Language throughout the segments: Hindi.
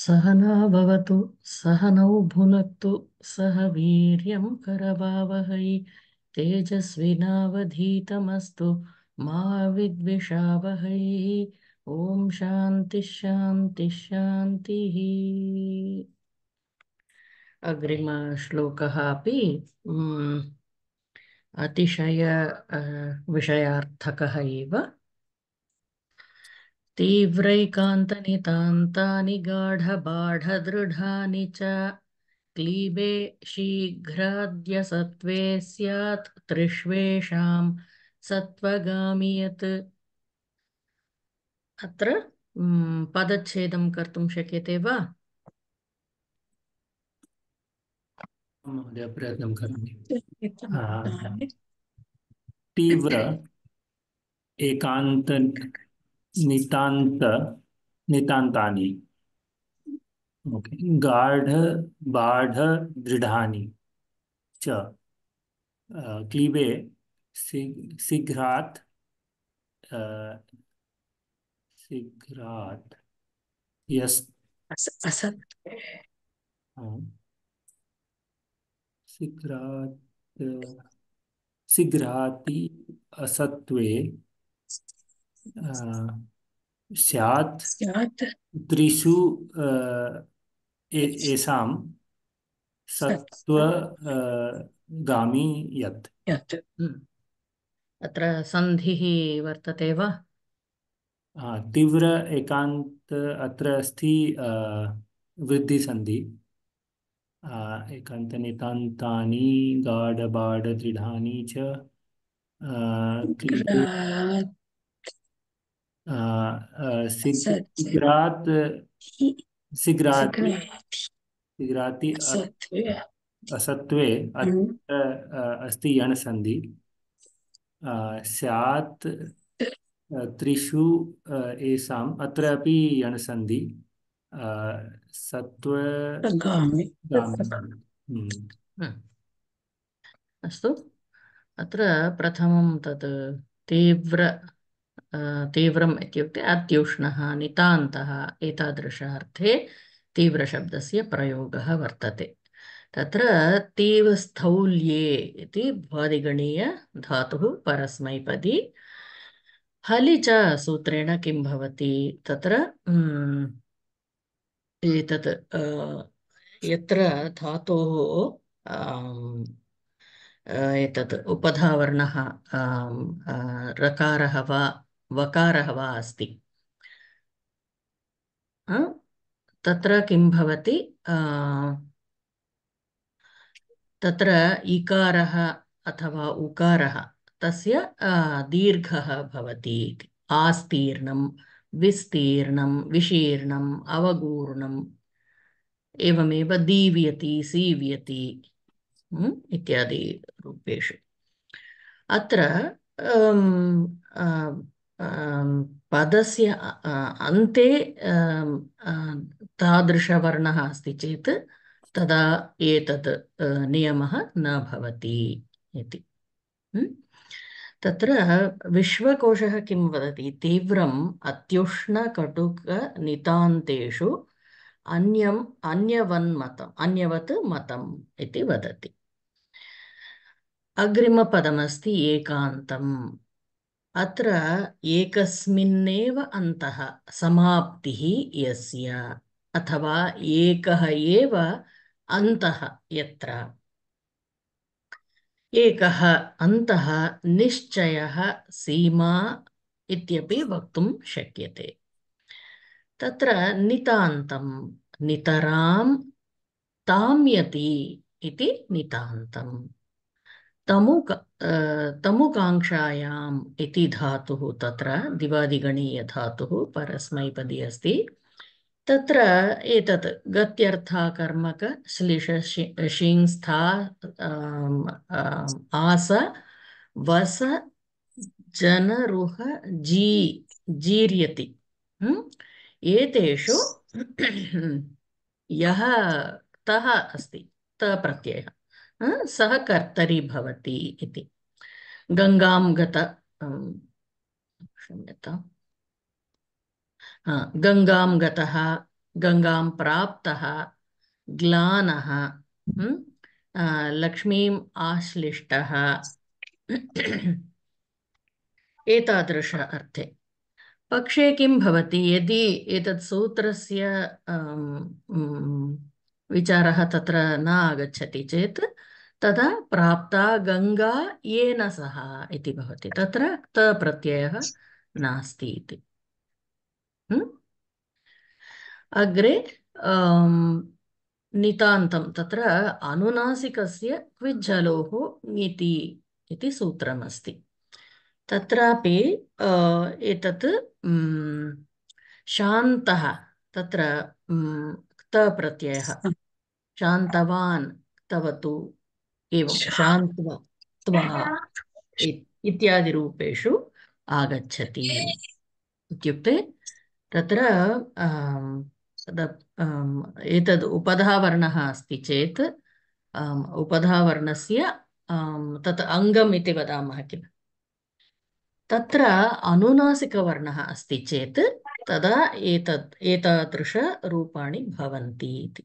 सहना भवतु सहनौ भुनक्तु सह वीर्यं करवावहै तेजस्विनावधीतमस्तु मा विद्विषावहै शान्तिश्शान्तिशान्तिः अग्रिमश्लोकः अपि अतिशय विषयार्थकः एव तीव्रैकान्तनितान्तानि गाढबाढदृढानि च क्लीबे शीघ्राद्य सत्त्वे स्यात् त्रिष्वेषां सत्त्वगामि यत् अत्र पदच्छेदं कर्तुं शक्यते वा प्रयत्नं करोमि तीव्र एकान्त नितांत नितांतानी ओके गाढ़ बाढ़ दृढ़ानी च क्लीबे शीघ्रात शीघ्रात यस शीघ्रात शीघ्राति असत्वे स्यात् स्यात् त्रिषु येषां सत्त्व यत् यत् हम्म। अत्र सन्धिः वर्तते वा तीव्र एकान्त अत्र अस्ति वृद्धिसन्धि एकान्तनितान्तानि गाढबाढदृढानि च सिगरात सिगराति असत्वे हम्म। अस्ति यण सन्धि स्यात् त्रिषु अत्र अपि यण सत्व हम्म। अस्तु अत्र प्रथमं तत् तीव्र तीव्रम् इत्युक्ते अत्युष्णः नितान्तः एतादृशार्थे तीव्रशब्दस्य प्रयोगः वर्तते तत्र तीव्रस्थौल्ये इति भादिगणीयधातुः परस्मैपदी हलि च सूत्रेण किं भवति तत्र एतत् यत्र धातोः एतत् उपधावर्णः रकारः वा वकार वा अस्ति तत्र किं भवति अथवा उकार तस्य दीर्घः भवति आस्तीर्णं विस्तीर्णं विशीर्णम् अवगूर्णम् एवमेव दीव्यति सीव्यति इत्यादि रूपेषु अत्र पदस्य अन्ते तादृशवर्णः अस्ति चेत् तदा एतत् नियमः न भवति इति तत्र विश्वकोशः किं वदति तीव्रम् अत्युष्णकटुकनितान्तेषु अन्यम् अन्यवन्मतम् अन्यवत् मतम् इति वदति अग्रिमपदमस्ति एकान्तम् अत्र एकस्मिन्नेव अन्तः समाप्तिः यस्य अथवा एकः एव अन्तः यत्र एकः अन्तः निश्चयः सीमा इत्यपि वक्तुं शक्यते तत्र नितान्तं नितरां ताम्यति इति नितान्तम् तमुक तमुकाङ्क्षायाम् इति धातुः तत्र दिवादिगणीयधातुः परस्मैपदी अस्ति तत्र एतत् गत्यर्थाकर्मक श्लिष शिंस्था आस वस जनरुह जी जीर्यति एतेषु यः तः अस्ति त प्रत्ययः सह कर्तरी भवति गंगा गङ्गां गत अं, क्षम्यता गंगा गतः गङ्गां प्राप्तः ग्लानः लक्ष्मीम् आश्लिष्टः एतादृश अर्थे पक्षे किं भवति यदि एतत् सूत्रस्य अं, विचारः तत्र न आगच्छति चेत् तदा प्राप्ता गङ्गा येन सह इति भवति तत्र त प्रत्ययः नास्ति इति अग्रे नितान्तं तत्र अनुनासिकस्य क्विज्जलोः ङिति इति सूत्रमस्ति तत्रापि एतत् शान्तः तत्र त शान्तवान् तवतु एवं श्रान्त्व इत्यादिरूपेषु इत्यादि रूपेषु आगच्छति इत्युक्ते तत्र एतद् उपधावर्णः अस्ति चेत् उपधावर्णस्य तत् अङ्गम् इति वदामः किल तत्र अनुनासिकवर्णः अस्ति चेत् तदा एतत् एतादृशरूपाणि भवन्ति इति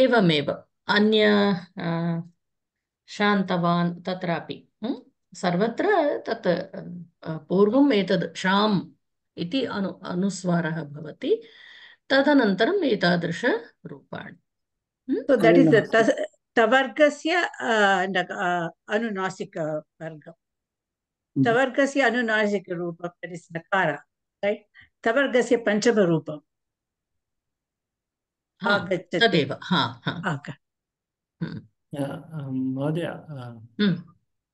एवमेव अन्य शान्तवान् तत्रापि सर्वत्र तत् पूर्वम् एतद् शाम् इति अनु अनुस्वारः भवति तदनन्तरम् एतादृशरूपाणि तवर्गस्य अनुनासिकवर्गं हम्म। तवर्गस्य अनुनासिकरूपं तवर्गस्य पञ्चमरूपम् तदेव हा महोदय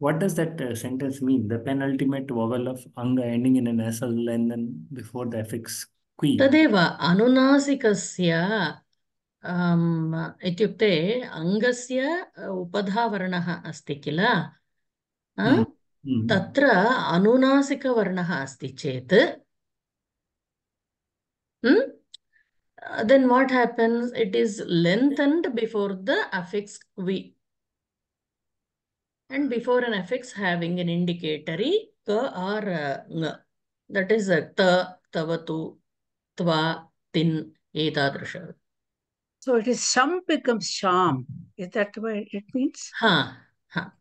what does that uh, sentence mean? The penultimate vowel of anga ending in an SL and then before the affix qui. Tadeva anunasikasya um, ityukte angasya upadhavaranaha asti kila. तत्र अनुनासिकवर्णः अस्ति चेत् Uh, then what happens? It is lengthened before the affix V. And before an affix having an indicatory ka or uh, That is uh, ta, tavatu, tva, tin, etadrisha. So it is sham becomes sham. Is that what it means? Ha, ha.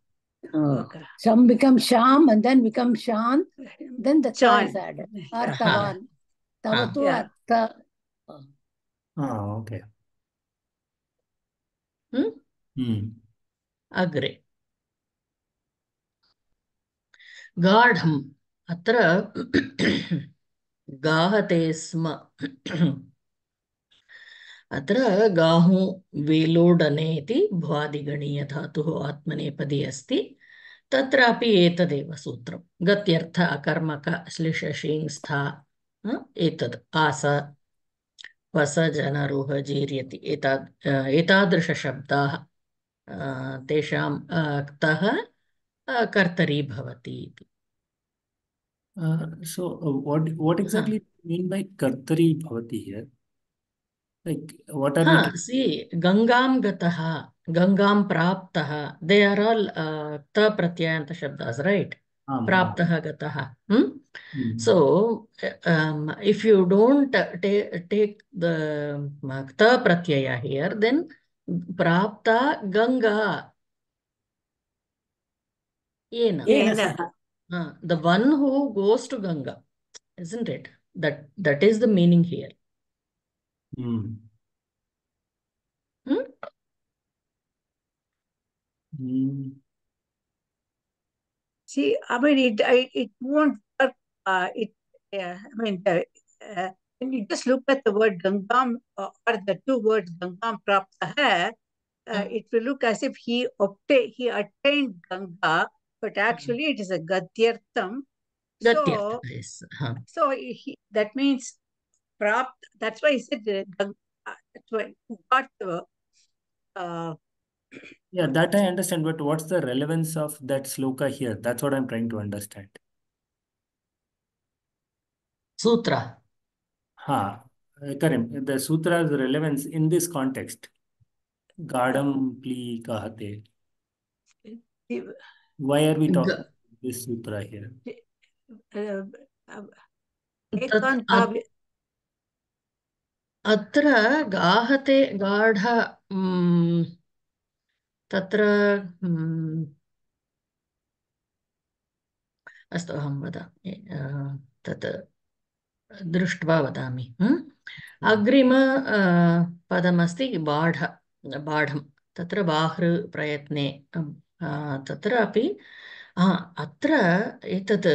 Oh, uh, okay. Sham becomes sham and then becomes shan. Then the cha is added. Or tavan. Tavatu yeah. Ah, okay. Mm? Mm. अग्रे गाढ़ अत्र गाहते स्म अत्र गाहु वेलोडने इति भ्वादिगणीयधातुः आत्मनेपदी अस्ति तत्रापि एतदेव सूत्रं गत्यर्थ अकर्मक श्लिष शीङ्स्था एतद् आस वसजनरुह जीर्यति एता एतादृशशब्दाः तेषां क्तः कर्तरी भवति इति so what what exactly mean by कर्तरी भवति सि गङ्गां गतः गङ्गां प्राप्तः दे आर् आल् क्तप्रत्ययान्तशब्दास् रैट् प्राप्तः गतः Hmm. So, um, if you don't take the makta um, pratyaya here, then prapta ganga. Yena. Yena. Uh, the one who goes to Ganga, isn't it? That That is the meaning here. Mm. Hmm? Mm. See, I mean, it, I, it won't uh, it, uh, I mean, uh, uh, when you just look at the word Gangam uh, or the two words Gangam Prapta hai, mm. it will look as if he obtained, he attained Ganga, but hmm. actually mm. it is a Gadyartham. Gadyartham, so, yes. Huh. So he, that means Prapta, that's why he said Ganga, that's why got yeah, that I understand, but what's the relevance of that sloka here? That's what I'm trying to understand. Sutra. Ha, Karim, the sutra's relevance in this context. Gardam pli kahate. Why are we talking the, this sutra here? अत्र गाहते गाढ तत्र अस्तु अहं वदामि तत् दृष्ट्वा वदामि अग्रिम पदमस्ति बाढ बाढं तत्र बाहृ प्रयत्ने तत्र अपि अत्र एतत्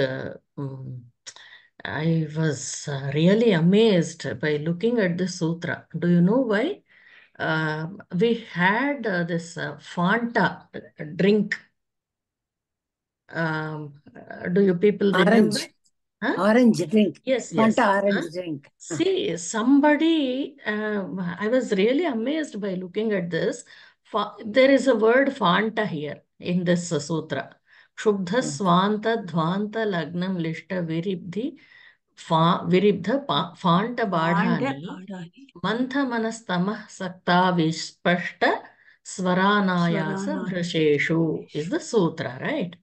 I was really amazed by looking at this sutra do you know why we had this Fanta drink do you people Huh? Orange drink. Yes, Fanta yes. orange huh? drink. See, somebody, uh, I was really amazed by looking at this. Fa there is a word Fanta here in this uh, sutra. Shubdha Swanta Dvanta Lagnam Lishta Viribdhi विरिब्ध फाण्ट बाढानि मन्थ मनस्तमः सक्ता विस्पष्ट स्वरानायास भृशेषु is the sutra right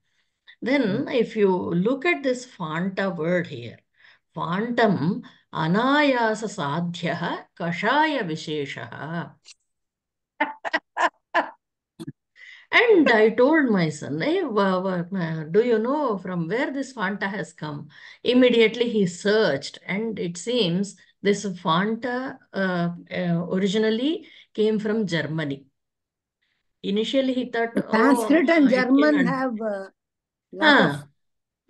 Then hmm. if you look at this Fanta word here, Fantam anayasa sadhya kashaya vishesha. And I told my son, hey, do you know from where this Fanta has come? Immediately he searched, and it seems this Fanta uh, uh, originally came from Germany. Initially, he thought oh, Sanskrit and German have uh, Ah,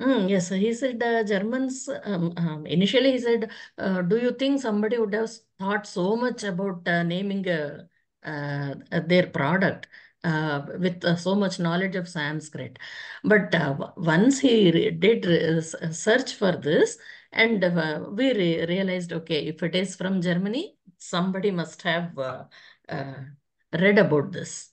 mm, yes, he said the uh, Germans um, um, initially he said, uh, do you think somebody would have thought so much about uh, naming uh, uh, their product uh, with uh, so much knowledge of Sanskrit? But uh, once he did re- uh, uh, search for this, and uh, we re realized, okay, if it is from Germany, somebody must have uh, uh, read about this.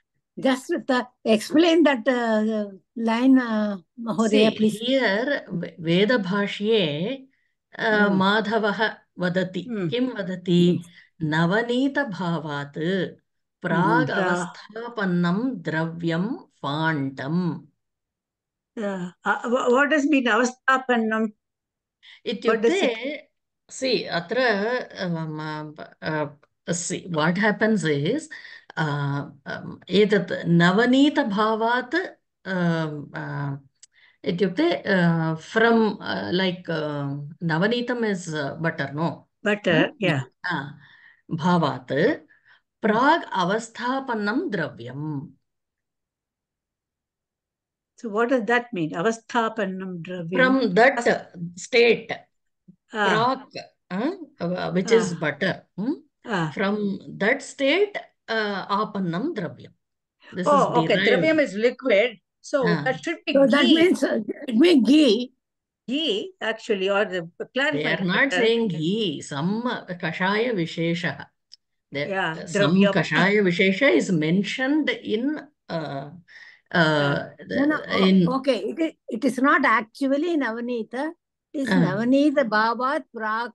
just the, explain that uh, line, uh, Mahodaya, See, please. Here, Vedabhashye, uh, mm. Madhavah vadati. Mm. Kim vadati? Mm. Navanithabhavat प्राग् mm. अवस्थापन्नं द्रव्यं फाण्टम् Uh, what does mean avasthapannam it See, atra, अवस्थापन्नम् uh, सि अत्र वाट् हेपन्स् इस् एतत् नवनीतभावात् इत्युक्ते फ्रम् लैक् नवनीतम् इस् बटर् नो बटर् भावात् प्राग् Panam द्रव्यम् So what does that mean? Panam dravyam. From that state, ah. uh, which ah. is butter. Hmm? Ah. From that state, uh, apannam dravyam. This oh, okay. Derived. Dravyam is liquid. So that should be so ghee. That means, uh, it means ghee. Ghee, actually, or the clarifier. They are not saying ghee. Some uh, kashaya vishesha. There, yeah, uh, some kashaya vishesha is mentioned in uh, uh, no, no, oh, in... okay, it is, it is not actually Navanita. It is uh, ah. Navanita Prak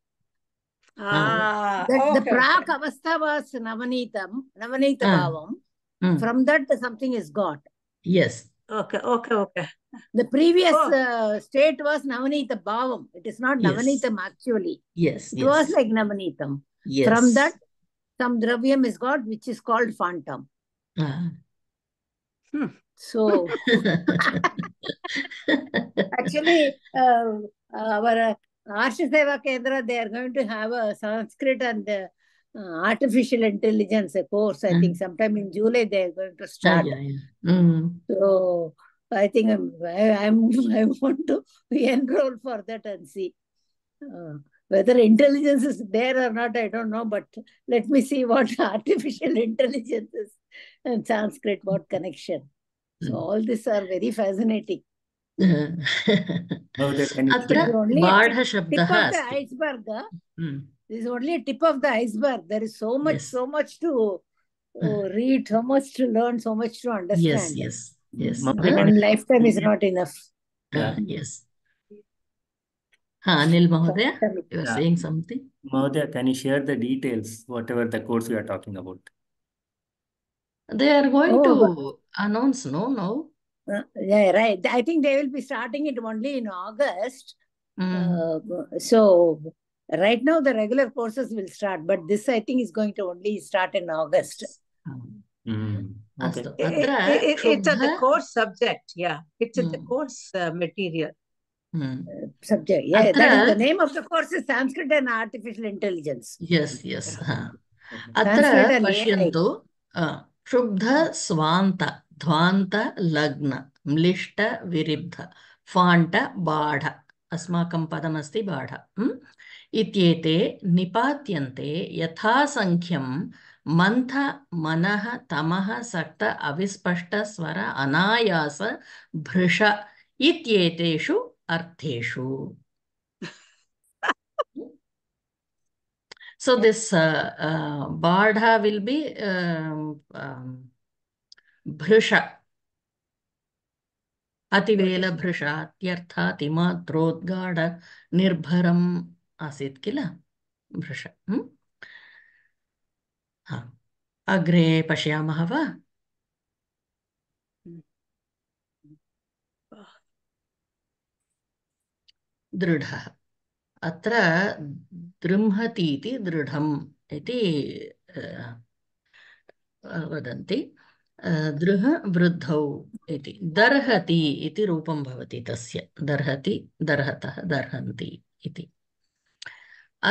that the prak avastha was navanitam, navanita bhavam. From that, something is got. Yes. Okay, okay, okay. The previous oh. uh, state was Navanita Bhavam. It is not yes. actually. Yes. It yes. was like Navanitam. Yes. From that, some dravyam is got which is called phantom. Ah. Hmm. So, actually, uh, uh our uh, Ashish Seva Kendra, they are going to have a Sanskrit and uh, artificial intelligence course. I mm. think sometime in July they are going to start. Yeah, yeah. Mm. So I think um, I'm, I, am i want to enroll for that and see. Uh, whether intelligence is there or not, I don't know, but let me see what artificial intelligence is and Sanskrit, what connection. So, mm. all these are very fascinating. अत्र बाढः शब्दः iceberg this only tip of the iceberg there is so much so much to read so much to learn so much to understand yes yes yes lifetime is not enough yes ha anil mahodaya you are saying something mahodaya can you share the details whatever the course you are talking about they are going oh, to announce no now uh, yeah, right. I think they will be starting it only in August. Mm. Uh, so right now the regular courses will start, but this I think is going to only start in August. Mm. Okay. It, it, it, it's at the course subject. Yeah, it's at mm. the course uh, material. Mm. Uh, subject. Yeah, that is the name of the course is Sanskrit and Artificial Intelligence. Yes, yes. Huh. अत्र पश्यन्तु क्षुब्धस्वान्त ध्वान्त लग्न म्लिष्ट विरिब्ध फाण्ट बाढ अस्माकं पदमस्ति बाढ इत्येते निपात्यन्ते यथासङ्ख्यं मन्थ मनः तमः सक्त अविस्पष्ट स्वर अनायास भृष इत्येतेषु अर्थेषु so this uh, uh, bardha will be uh, um, भृश अतिवेलभृष अत्यर्थात् इमात्रोद्गाढनिर्भरम् आसीत् किल भ अग्रे पश्यामः वा दृढः अत्र दृम्हतीति दृढम् इति वदन्ति दृढवृद्धौ इति दर्हति इति रूपं भवति तस्य दर्हति दर्हतः दर्हन्ति इति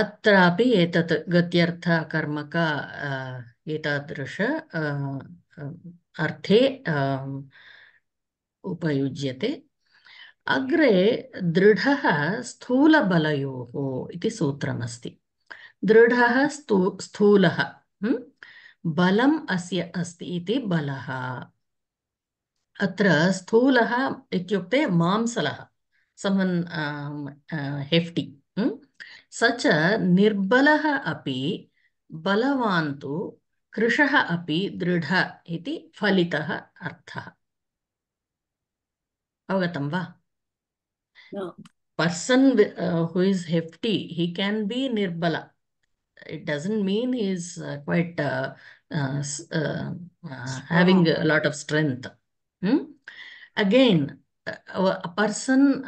अत्रापि एतत् गत्यर्थकर्मक एतादृश अर्थे उपयुज्यते अग्रे दृढः स्थूलबलयोः इति सूत्रमस्ति दृढः स्थू स्थूलः बलम अस्य अस्ति इति बलः अत्र स्थूलः इत्युक्ते मांसलः समन् हेफ्टि स च निर्बलः अपि बलवान् तु कृशः अपि दृढ इति फलितः अर्थः अवगतं वा पर्सन् हु इस् हेफ्टि हि केन् बि निर्बल it doesn't mean he is quite uh, Uh, uh, uh, having a lot of strength. Hmm? Again, a person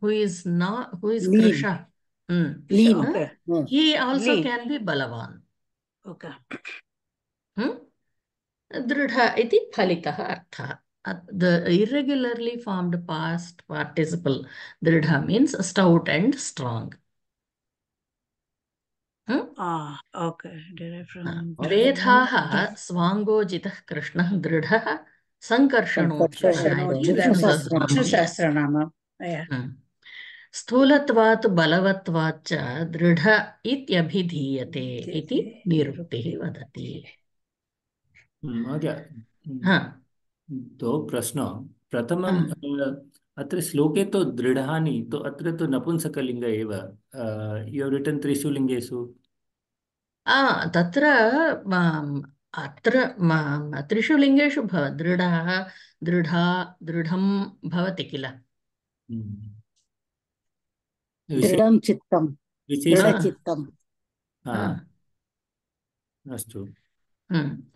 who is not who is lean. hmm, lean. Okay. Hmm. He also lean. can be balavan. Okay. Hmm? Dridha iti phalikaha artha. The irregularly formed past participle dridha means stout and strong. वेधाः स्वाङ्गोजितः कृष्णः दृढः सङ्कर्षणो स्थूलत्वात् बलवत्वाच्च दृढ इत्यभिधीयते इति वदति तो प्रश्न प्रथमं hmm. अत्र श्लोके तो दृढानि तो अत्र तु तो नपुंसकलिङ्ग एव यु रिटन् त्रिषु लिङ्गेषु तत्र अत्र त्रिषु लिङ्गेषु भव दृढः दृढा दृढं भवति किल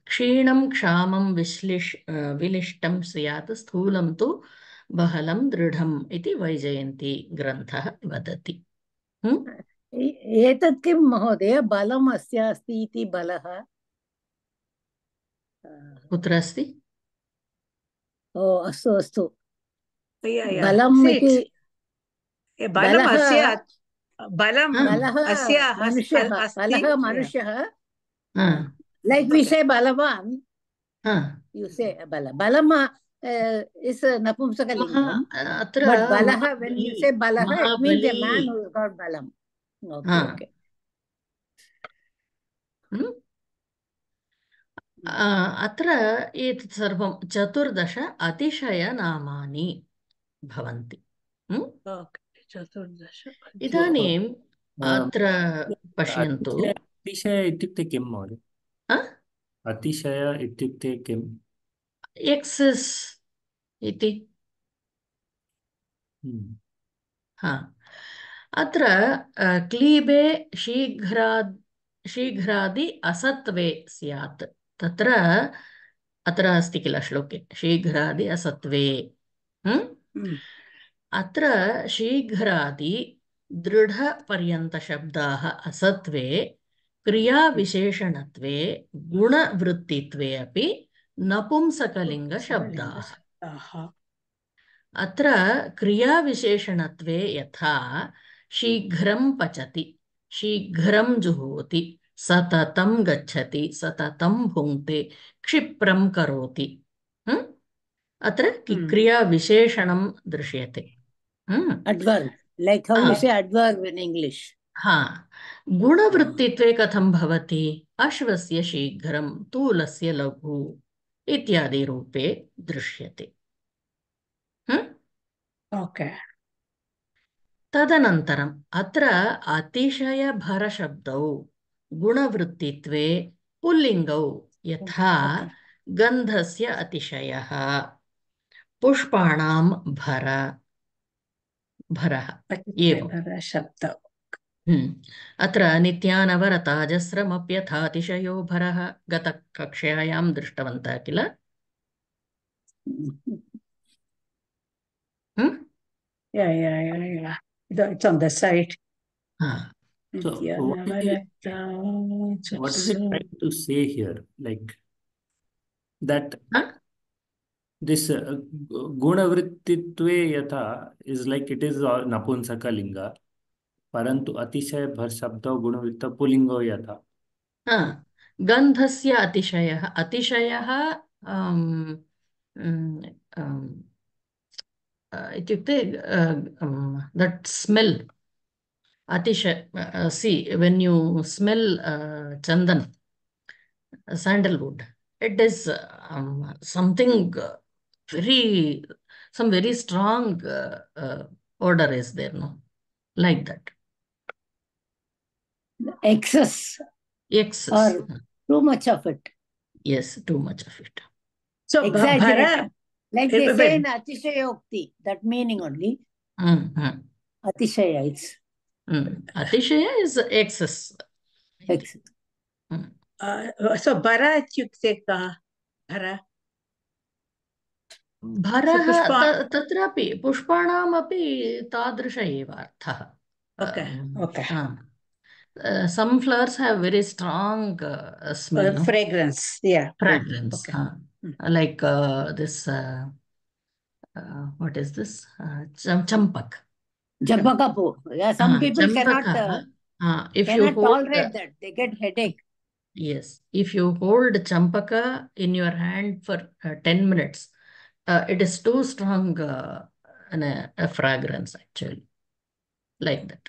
क्षीणं क्षामं विश्लिश् विलिष्टं स्यात् स्थूलं तु बहलं दृढम् इति ग्रन्थः वदति एतत् किं महोदय बलम् अस्य अस्ति इति बलः कुत्र अस्ति ओ अस्तु अस्तु बलम् इति बलः मनुष्यः लैक् विषय बलवान् यु से बल बलम् is napunsakalinga. Atra balaha when you say balaha it means a man who has got balam. Okay अत्र एतत् सर्वं चतुर्दश अतिशयनामानि भवन्ति चतुर्दश इदानीम् अत्र पश्यन्तु अतिशय इत्युक्ते किं महोदय अतिशय इत्युक्ते किम् एक्सस् इति अत्र क्लीबे शीघ्राद् शीघ्रादि असत्वे स्यात् तत्र अत्र अस्ति किल श्लोके शीघ्रादि असत्वे अत्र शीघ्रादि दृढपर्यन्तशब्दाः असत्वे क्रियाविशेषणत्वे गुणवृत्तित्वे अपि नपुंसकलिङ्गशब्दाः अत्र क्रियाविशेषणत्वे यथा शीघ्रं पचति शीघ्रं जुहोति सततं गच्छति सततं भुंते क्षिप्रम करोति अत्र हम्म। क्रियाविशेषणं दृश्यते अड्वर्ब् लैक् हौ यु से अड्वर्ब् इन् इङ्ग्लिश् हा गुणवृत्तित्वे कथं भवति अश्वस्य शीघ्रं तूलस्य लघु इत्यादि रूपे दृश्यते ओके okay. तदनन्तरम् अत्र अतिशयभरशब्दौ गुणवृत्तित्वे पुल्लिङ्गौ यथा गन्धस्य अतिशयः पुष्पाणां भरः एव अत्र नित्यानवरताजस्रमप्यथातिशयो अतिशयो भरः गतकक्षायां दृष्टवन्तः किल The, it's on the side. Ah. So what, is it, what is it trying to say here? Like that huh? this uh, gunavrittitve yatha is like it is napunsaka linga, parantu atishaya bhar shabda gunavritta pulingo yatha. Huh. Gandhasya atishaya. Atishaya um, um, um, इत्युक्ते uh, uh, um, that. Smell अतिशय see when you smell chandan sandalwood it is uh, um, something very some very strong uh, odor is there no like that excess excess or too much of it yes too much of it so exactly. Like they say in Atishayokti, that meaning only. Mm-hmm. Atishaya, it's. Mm. Atishaya is excess. Excess. Uh, so, bara इत्युक्ते कः भरा भरः तत्रापि पुष्पाणामपि तादृश एव अर्थः some flowers have very strong fragrance fragrance like uh, this uh, uh, what is this uh, Cham champak yeah some uh-huh. people cannot uh, uh-huh. uh if cannot you hold, tolerate that they get headache yes if you hold champaka in your hand for uh, 10 minutes it is too strong an, a fragrance actually like that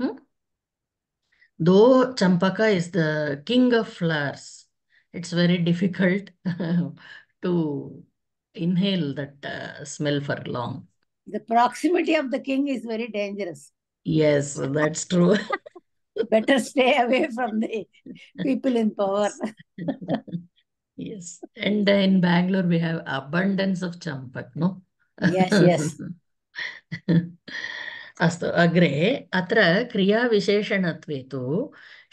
hmm? though champaka is the king of flowers it's very difficult to inhale that uh, smell for long. The proximity of the king is very dangerous. Yes, that's true. Better stay away from the people in power. yes. And uh, in Bangalore, we have abundance of champak, no? yes, yes. अस्तु अग्रे अत्र क्रियाविशेषणत्वे तु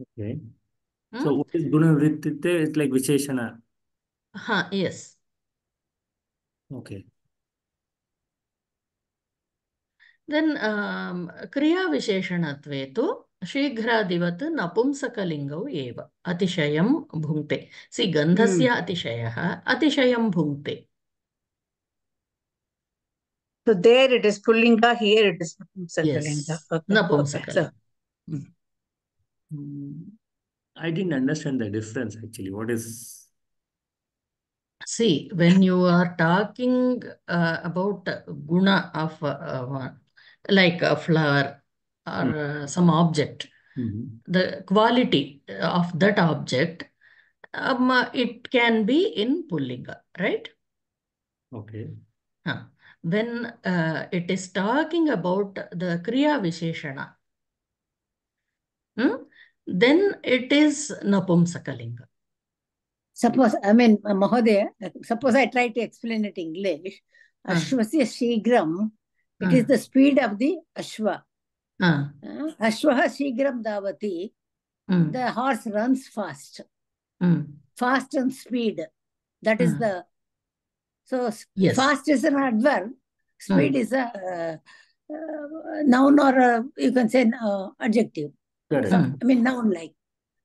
Okay. So Hmm? what is Gunavritti there? It's like Visheshana. Huh, yes. Okay. Then um, क्रियाविशेषणत्वे तु शीघ्रादिवत् नपुंसकलिङ्गौ एव अतिशयं भुङ्क्ते सि गन्धस्य Hmm. अतिशयः अतिशयं भुङ्क्ते So there it is Pullinga, here it is Yes, Napumsakalinga. Okay, perfect. So, नपुंसकलिङ्गं Hmm. I didn't understand the difference actually. What is See, when you are talking uh, about guna of uh, like a flower or mm. uh, some object, mm-hmm. the quality of that object, um, it can be in Pullinga, right? Okay. Huh. When uh, it is talking about the Kriya Visheshana, hmm? then it is Napumsakalinga. Suppose, I mean, Mahodaya, suppose I try to explain it in English. Ah. Ashwasya Shigram, it is ah. the speed of the Ashwa. Uh. Ashwaha Shigram Davati, mm. the horse runs fast. Mm. Fast and speed. That is uh. the. So yes. fast is an adverb, hmm. speed is a uh, uh, noun or a, you can say uh, adjective. Correct. I mean, noun like.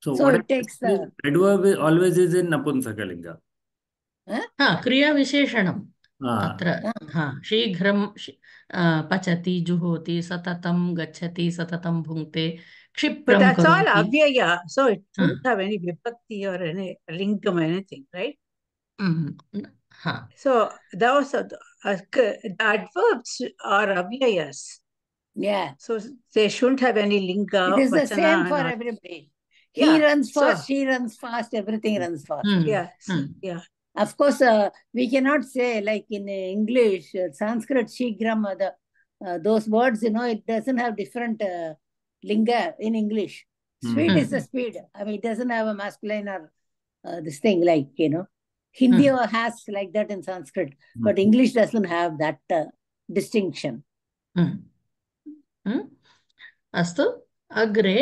So, so it takes the. Uh, Adverb always is in Napunsakalinga. Huh? Ha, kriya visheshanam. Atra. Ha. तत्र हा शीघ्रं पचति जुहोति सततं गच्छति सततं भुङ्क्ते but that's all avyaya so it doesn't have any vipakti or any lingam or anything right mm -hmm. ha so those are the adverbs are avyayas Yeah. So they shouldn't have any linga. Uh, it is the same for everybody. Yeah. He runs fast, so, she runs fast, everything runs fast. Mm, yes. Mm. Yeah. Of course, uh, we cannot say like in English, uh, Sanskrit, Shigram, uh, the, uh, those words, you know, it doesn't have different uh, linga in English. Hmm. Speed mm. is the hmm. speed. I mean, it doesn't have a masculine or this thing like, you know, Hindi hmm. has like that in Sanskrit, but English doesn't have that distinction. अस्तु अग्रे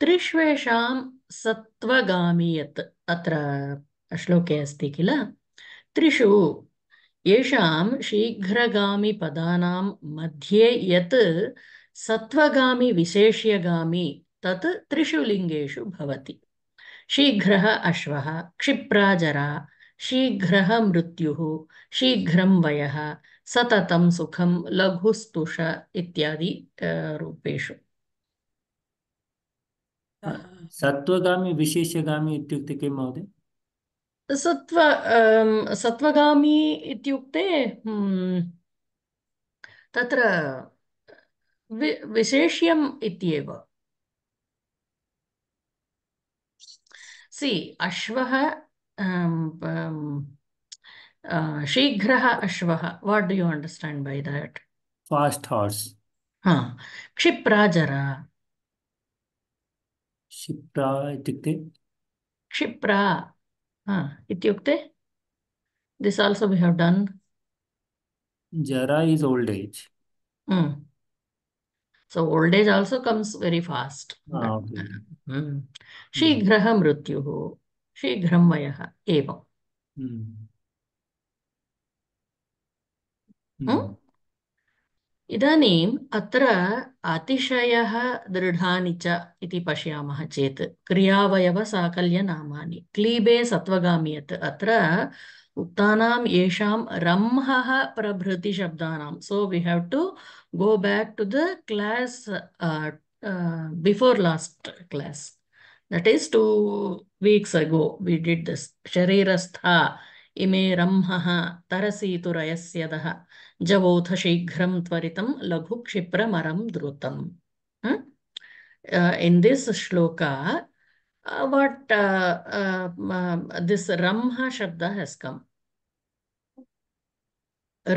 त्रिष्वेषां सत्त्वगामि यत् अत्र श्लोके अस्ति किल त्रिषु येषां शीघ्रगामिपदानां मध्ये यत् सत्त्वगामि विशेष्यगामि तत् त्रिषु लिङ्गेषु भवति शीघ्रः अश्वः क्षिप्राजरा शीघ्रः मृत्युः शीघ्रं वयः सततं सुखं लघुस्तुष इत्यादि रूपेश सत्वगामी विशेषगामी इत्युक्ते किं महोदय सत्व अं, सत्वगामी इत्युक्ते हम्म, तत्र वि, विशेष्यम् इत्येव सी अश्वः अं, अं, शीघ्रः अश्वः what do you understand by that fast horse हा क्षिप्राजरा क्षिप्रा इत्युक्ते क्षिप्रा हा इत्युक्ते this also we have done jara is old age so old age also comes very fast शीघ्रः मृत्युः शीघ्रं वयः एवं इदानीम् अत्र अतिशयः दृढानि च इति पश्यामः चेत् क्रियावयवसाकल्यनामानि क्लीबे सत्वगामियत् अत्र उक्तानां येषां रम्हः प्रभृतिशब्दानां so we have to go back to the class before last class that is two weeks ago we did this शरीरस्थ इमे रम्हः तरसीतु रयस्यदः जवोथ शीघ्र त्वरितम लघु क्षिप्रमर द्रुतम in this shloka what this रंह शब्द हेज कम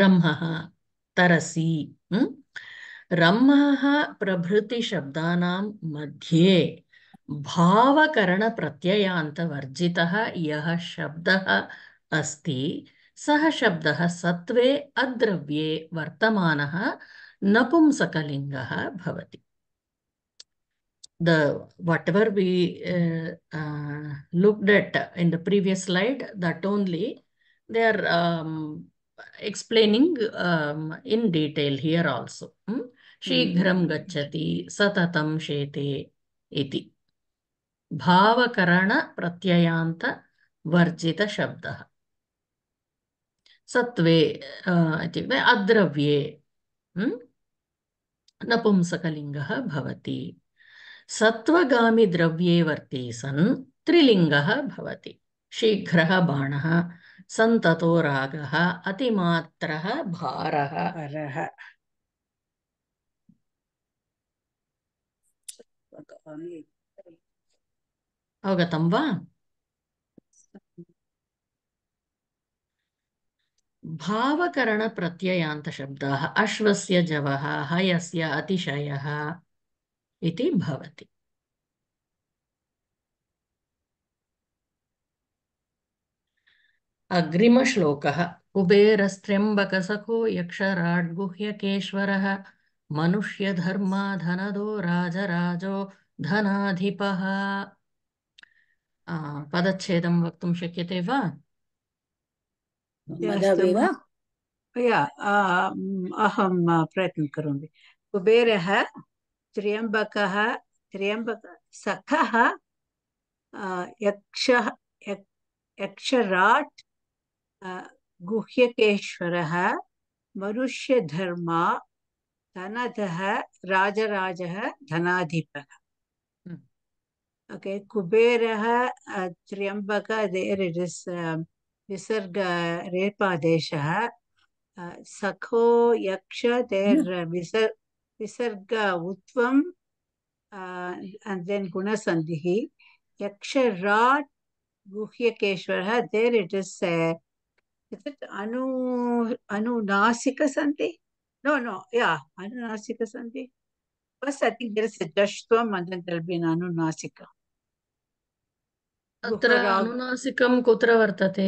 रंह तरसी रंह प्रभृति शब्दानां मध्ये भावकरण प्रत्ययांत वर्जितः यः अस्ति सह शब्द सत्वे अद्रव्ये वर्तमान नपुंसकलिङ्गः the whatever we uh, uh, looked at in the previous slide that only they are um, explaining um, in detail here also hmm? satatam शीघ्रं गच्छति सततं शेते इति भावकरणप्रत्ययान्तवर्जितशब्दः सत्वे इत्युक्ते अद्रव्ये नपुंसकलिङ्गः भवति द्रव्ये वर्ति सन् त्रिलिङ्गः भवति शीघ्रः बाणः सन्ततो रागः अतिमात्रः भारः अवगतं वा भावकरणप्रत्ययान्तशब्दाः अश्वस्य जवः हयस्य अतिशयः इति भवति अग्रिमश्लोकः कुबेरस्त्र्यम्बकसखो यक्षराड्गुह्यकेश्वरः मनुष्यधर्मा धनदो राजराजो धनाधिपः पदच्छेदं वक्तुं शक्यते वा महोदय वा या अहं प्रयत्नं करोमि कुबेरः त्र्यम्बकः त्र्यम्बक सखः यक्षः यक्षराट् गुह्यकेश्वरः okay Kubera Tryambaka there it is विसर्ग रेपादेश सखो यक्ष विसर्ग उत्व गुणसंधि यक्ष राट गुह्यकेश्वर देर इट इज अनुनासिक संधि नो नो या अनुनासिक संधि बस I think there is just one अनुनासिक वर्तते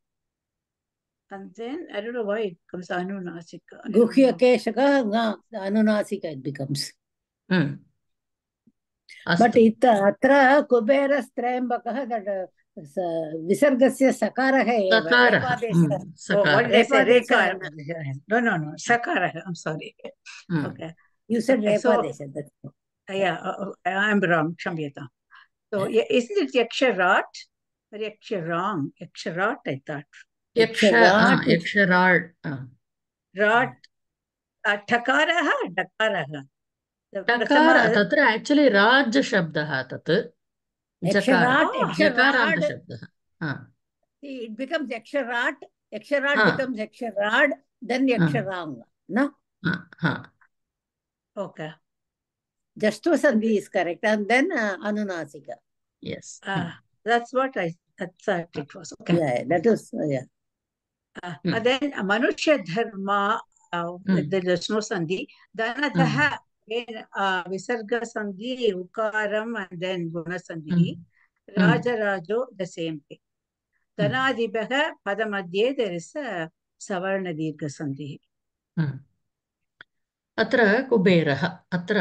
And then I don't know why it becomes Anunasika. Guhya Keshaka, Anunasika it becomes. Mm. But it अत्र कुबेरस्त्रयम्बकः दट् विसर्गस्य सकारः नो नो नो सकारः I'm sorry okay you said रेपादेश ऐ एम् राङ्ग् क्षम्यताम् So, isn't it Yaksharat? Yaksharang, Yaksharat, I thought. यक्ष यक्षराट् राट् तत्र आक्चुलि राज शब्दः तत् जकारान्त शब्दः इट् बिकम्स् यक्षराट् यक्षराट् बिकम्स् यक्षराड् देन् यक्षराङ्ग न ओके जस्त्व सन्धि is correct and then uh, anunasika yes ah, that's what i that's what it was okay yeah that was yeah Uh, mm. And then uh, Manusha Dharma, uh, mm. there is no Sandhi. Dhanadaha, mm. uh, Visarga Sandhi, Ukaram, and then Guna Sandhi. Mm. Rajarajo, the same thing. Dhanadibaha, Padamadye, there is a Savarna Dirga Sandhi. Mm. अत्र कुबेरः अत्र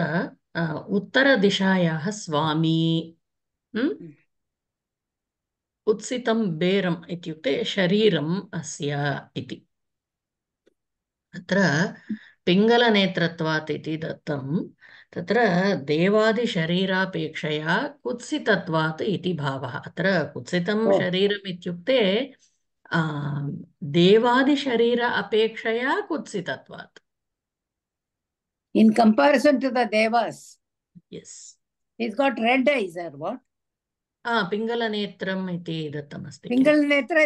उत्तरदिशायाः स्वामी उत्सितं बेरम् इत्युक्ते शरीरम् अस्य इति अत्र पिङ्गलनेत्रत्वात् इति दत्तं तत्र देवादिशरीरापेक्षया कुत्सितत्वात् इति भावः अत्र कुत्सितं शरीरम् इत्युक्ते देवादिशरीर अपेक्षया कुत्सितत्वात् in comparison to devas devas yes he's got red eyes or ಪಿಂಗಲನೇತ್ರಂ ಪಿಂಗಲನೇತ್ರ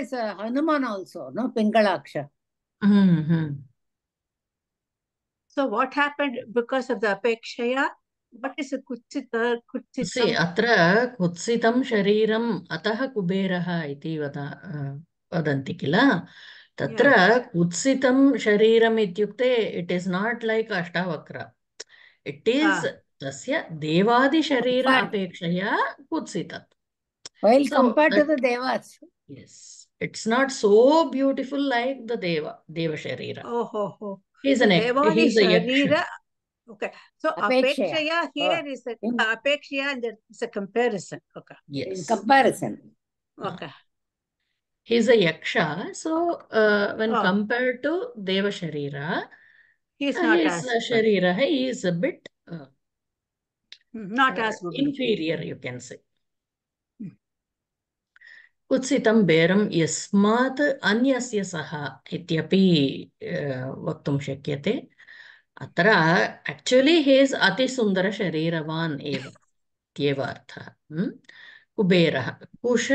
Hanuman also no what what happened of the is ಕುಚಿತ ಕುಚಿತ ಅತ್ರ ಶರೀರಂ ಪಿಂಗಳನೆತ್ರ ಅಸಿ ಕಿಲ ತತ್ರ ವದಂತ ಶರೀರಂ ಇತ್ಯುಕ್ತೆ it is not like Ashtavakra ಇಟ್ರೆಯ While so, compared to the devas. Yes. It's not so beautiful like the Deva, Deva Sharira. Oh, oh, oh. He's an Deva he's a Okay. So apekshaya, here oh. is a in, apekshaya and it's a comparison. Okay. Yes. In comparison. Okay. Uh-huh. He's a yaksha. So uh, when oh. compared to Deva Sharira, he's uh, not his as Sharira, he is a bit uh, not uh, as inferior, you can say. कुत्सितं बेरं यस्मात् अन्यस्य सः इत्यपि वक्तुं शक्यते अत्र आक्चुलि हेस् अतिसुन्दरशरीरवान् एव इत्येव अर्थः कुबेरः कुश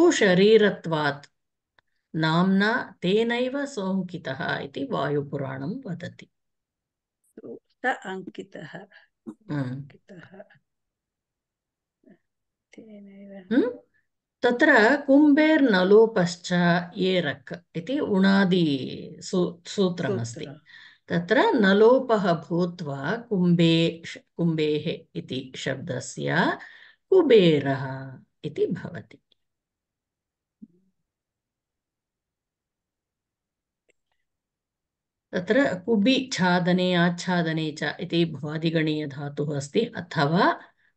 कुशरीरत्वात् नाम्ना तेनैव सोऽङ्कितः इति वायुपुराणं वदति अङ्कितः अङ्कितः तेनैव तत्र नलोपश्च ये रक् इति उणादि सू सूत्रमस्ति तत्र नलोपः भूत्वा कुम्बे कुम्बेः इति शब्दस्य कुबेरः इति भवति तत्र कुबि छादने आच्छादने च इति भ्वादिगणीयधातुः अस्ति अथवा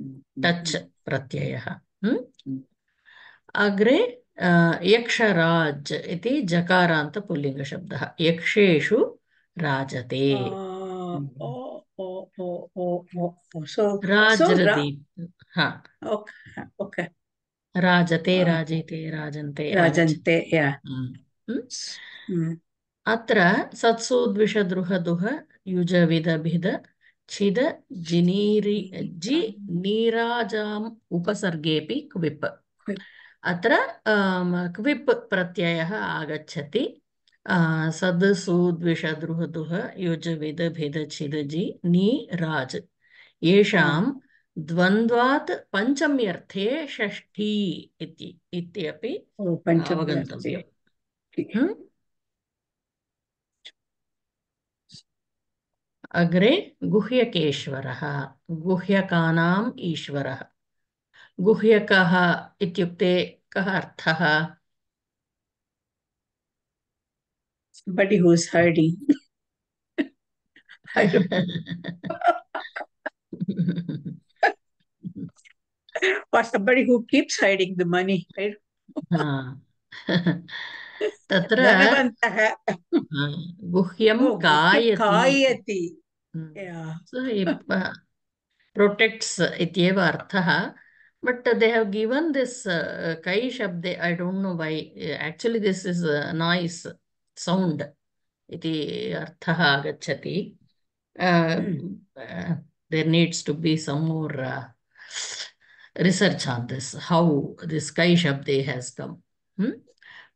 तच् mm-hmm. प्रत्ययः हम्म? mm-hmm. अग्रे यक्षराज् इति जकारान्तपुल्लिङ्गशब्दः यक्षेषु राजते राजते राजते राजन्ते राजन्ते हम्म। हम्म। अत्र सत्सु द्विषदृहदुह युजविदभिद चिद जिनीरि जि नीराजाम् उपसर्गेऽपि क्विप अत्र आगछति सद आगच्छति युज विद युजविद छिद जी नीराज येषां द्वन्द्वात् पञ्चम्यर्थे षष्ठी इति इत्यपि अग्रे गुह्यकेश्वरः गुह्यकानाम् ईश्वरः गुह्यकः इत्युक्ते कः अर्थः Somebody who is hiding. I don't or somebody who keeps hiding the money. Right? तत्र गुह्यं कायति प्रोटेक्ट्स् इत्येव अर्थः but they have given this कै शब्दे I don't know why actually this is nice sound इति अर्थः आगच्छति there needs to be some more research on this how this कै शब्दे हेस् कम्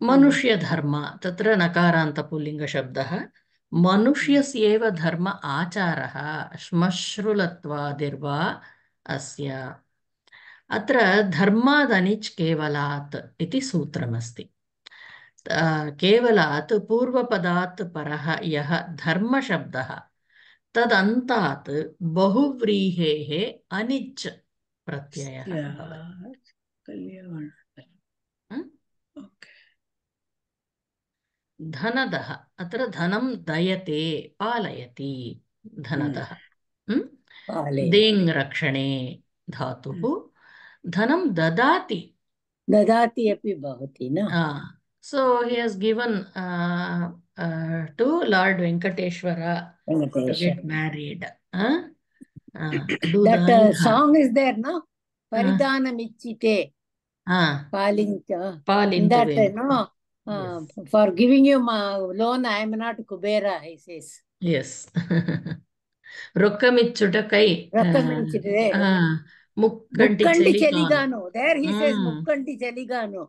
मनुष्य धर्म तत्र नकारान्तपुल्लिङ्गशब्दः मनुष्यस्यैव धर्म आचारः श्मश्रुलत्वादिर्वा अस्य अत्र धर्मादनिच् केवलात् इति सूत्रमस्ति केवलात् पूर्वपदात् परः यः धर्मशब्दः तदन्तात् बहुव्रीहेः अनिच् प्रत्ययः ధనదహ అత్ర ధనం దయతే పాలయతి ధనదహ देङ् రక్షణే ధాతు ధనం ददाति ददाति अपि भवति so he has given to Lord Venkateshwara married that song is there no పరిధానమిచ్చితే పాలించ పాలించ Uh, yes. For giving you my loan, I am not Kubera, he says. Yes. ರೊಕ್ಕಮಿಚ್ಚುಟಕೈ ರೊಕ್ಕಮಿಚ್ಚುಟದೆ ಮುಕ್ಕಂಟಿ ಚಲಿಗಾನು ದೇರ್ ಹಿ ಸೇಸ್ ಮುಕ್ಕಂಟಿ ಚಲಿಗಾನು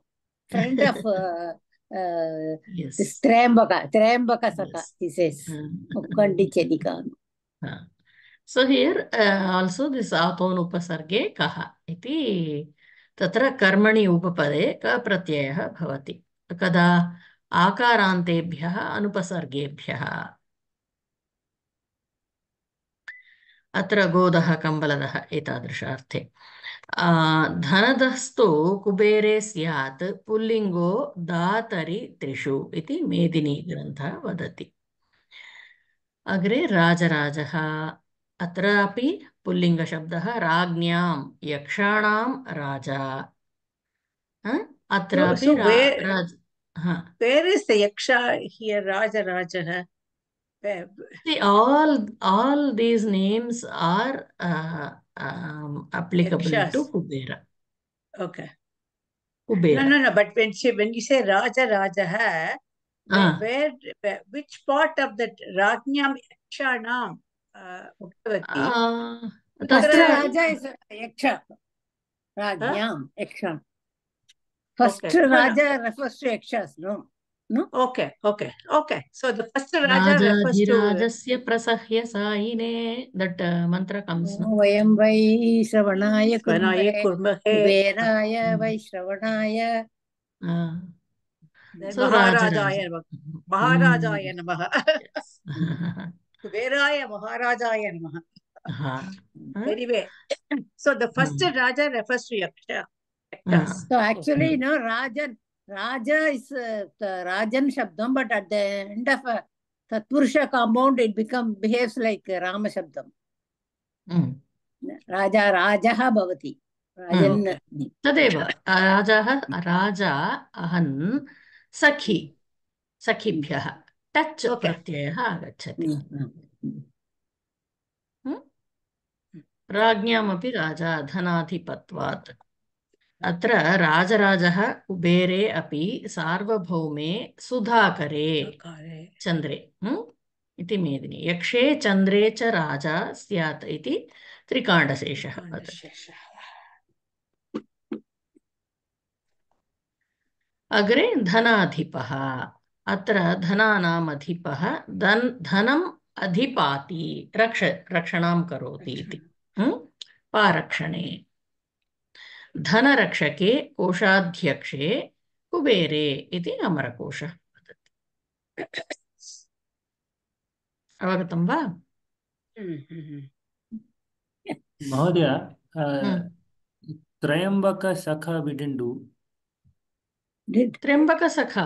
ಫ್ರೆಂಡ್ ಆಫ್ ತ್ರ್ಯಂಬಕ ತ್ರ್ಯಂಬಕ ಸಕ ಹಿ ಸೇಸ್ ಮುಕ್ಕಂಟಿ ಚಲಿಗಾನು ಸೊ ಹಿಯರ್ ಆಲ್ಸೋ ದಿಸ್ ಆಪೌನ್ ಉಪಸರ್ಗೆ ಕಹ ಇತಿ ತತ್ರ ಕರ್ಮಣಿ ಉಪಪದೇ ಕ ಪ್ರತ್ಯಯಃ ಭವತಿ कदा आकारान्तेभ्यः अनुपसर्गेभ्यः अत्र गोदः कम्बलदः एतादृशार्थे धनदस्तु कुबेरे स्यात् पुल्लिङ्गो दातरि त्रिषु इति मेदिनीग्रन्थः वदति अग्रे राजराजः अत्रापि पुल्लिङ्गशब्दः राज्ञां यक्षाणां राजा अत्रापि Where is the Yaksha here, Raja raja See, all all these names are uh, um, applicable Yakshas. to Kubera. Okay. Kubera. No, no, no. But when she when you say Raja Rajaha, uh. where, where which part of that Rajnyam yaksha Yakshanam? Uh, uh, Raja is Yaksha. Rajnyam huh? Yaksha. First okay. Raja refers to Yakshas, no? No? Okay, okay, okay. So the first Raja, Raja refers to... Rajasya prasahya saine, that uh, mantra comes. No? Vayam vai shravanaya kurmahe, veraya vai shravanaya. Uh, so Maharajaya, Maharajaya namaha. Veraya Maharajaya namaha. Anyway, so the first Raja refers to Yaksha. Yes. So actually, okay. you know, Rajan, Raja is uh, the Rajan Shabdam, but at the end of a Tatpurusha compound, it become behaves like Rama Shabdam. Mm. Raja rajah Bhavati. Rajan. Mm. tadeva rajah Raja, Ahan, Sakhi, Sakhibhyaha. tach okay. प्रत्ययः आगच्छति राज्ञामपि राजा धनाधिपत्वात् अत्र राजराजः कुबेरे अपि सार्वभौमे सुधाकरे चन्द्रे इति मेदिनी यक्षे चन्द्रे च राजा स्यात् इति त्रिकाण्डशेषः अग्रे धनाधिपः अत्र धनानाम् अधिपः धन् धनम् अधिपाति रक्ष रक्षणां करोति इति पारक्षणे धनरक्षके कोशाध्यक्षे कुबेरे इति अमरकोशः वदति अवगतं वा महोदय त्रयम्बकसखा वि डिन् डु त्रयम्बकसखा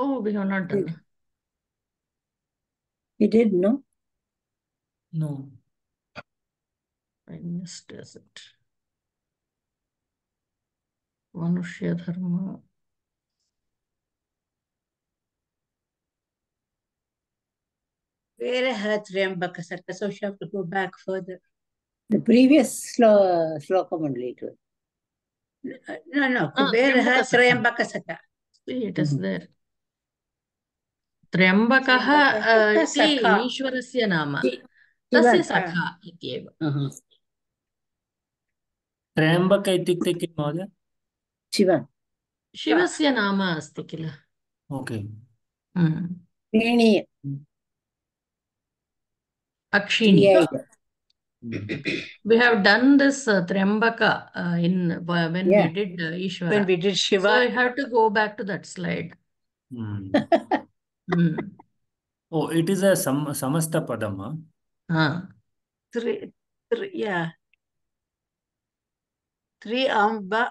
oh we have not done We did, no? No. I missed it. ಮನುಷ್ಯ ಧರ್ಮ Where had Triambaka Sarka? So she have to go back further. The previous slow, sloka only No, No, no. Ah, Where had Triambaka Sarka? See, it is mm -hmm. there. त्र्यम्बकः इति ईश्वरस्य नाम तस्य सखा इत्येव त्र्यम्बक इत्युक्ते शिव शिवस्य नाम अस्ति किल ओके प्रीणीय अक्षिणी we have done this uh, Trembaka uh, in uh, when yeah. we did uh, Ishvara. When we did Shiva. So I have to go back to that slide. Hmm. hmm. Oh, it is a sam samasta padam. Huh? huh. Three, three, yeah. Three amba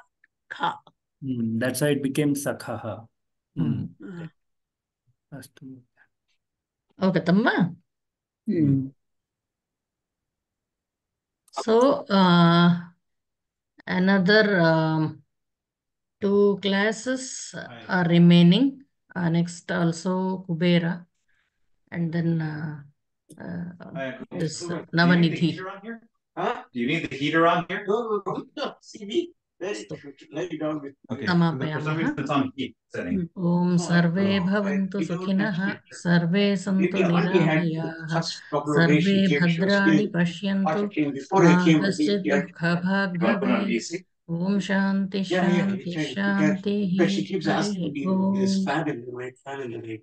Mm, that's why it became sakaha. Mm. Mm. अस्तु another um, two classes are remaining. Uh, next also Kubera and then uh, uh, this Navanidhi. Huh? Do you need the heater on here? No, no, no. See me? ॐ सर्वे भवन्तु सुखिनः सर्वे सन्तु निरामयाः सर्वे भद्राणि पश्यन्तु कश्चित् दुःखभाग् ओम शांति शांति शांति